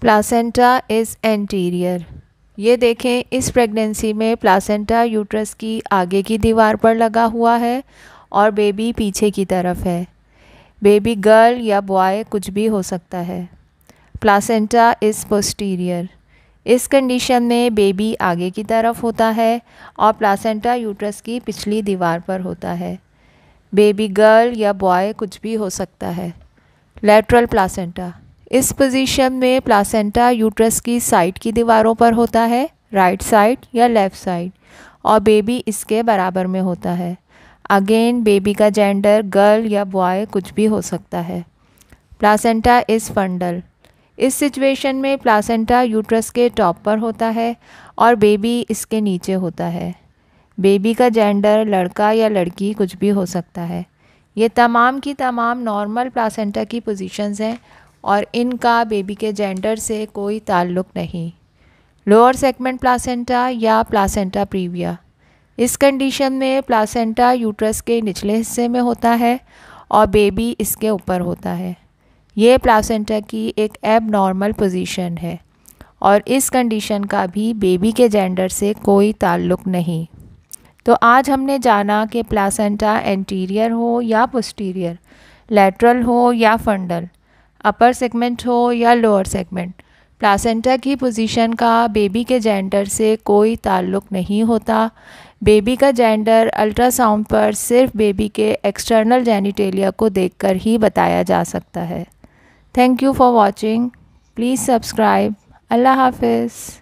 placenta is anterior ये देखें इस प्रेगनेंसी में प्लासेंटा यूट्रस की आगे की दीवार पर लगा हुआ है और बेबी पीछे की तरफ है बेबी गर्ल या बॉय कुछ भी हो सकता है प्लासेंटा इज़ पोस्टीरियर इस कंडीशन में बेबी आगे की तरफ होता है और प्लासेंटा यूट्रस की पिछली दीवार पर होता है बेबी गर्ल या बॉय कुछ भी हो सकता है लेटरल प्लासेंटा इस पोजीशन में प्लासेंटा यूट्रस की साइड की दीवारों पर होता है राइट साइड या लेफ़्ट साइड और बेबी इसके बराबर में होता है अगेन बेबी का जेंडर गर्ल या बॉय कुछ भी हो सकता है प्लासेंटा इज़ फंडल इस सिचुएशन में प्लासेंटा यूट्रस के टॉप पर होता है और बेबी इसके नीचे होता है बेबी का जेंडर लड़का या लड़की कुछ भी हो सकता है ये तमाम की तमाम नॉर्मल प्लासेंटा की पोजीशंस हैं और इनका बेबी के जेंडर से कोई ताल्लुक़ नहीं लोअर सेगमेंट प्लासेंटा या प्लासेंटा प्रीविया इस कंडीशन में प्लासेंटा यूट्रस के निचले हिस्से में होता है और बेबी इसके ऊपर होता है ये प्लासेंटा की एक एब नॉर्मल पोजीशन है और इस कंडीशन का भी बेबी के जेंडर से कोई ताल्लुक़ नहीं तो आज हमने जाना कि प्लासेंटा एंटीरियर हो या पोस्टीरियर लेटरल हो या फंडल अपर सेगमेंट हो या लोअर सेगमेंट प्लासेंटा की पोजीशन का बेबी के जेंडर से कोई ताल्लुक नहीं होता बेबी का जेंडर अल्ट्रासाउंड पर सिर्फ बेबी के एक्सटर्नल जेनिटेलिया को देखकर ही बताया जा सकता है thank you for watching please subscribe अल्लाह हाफिज़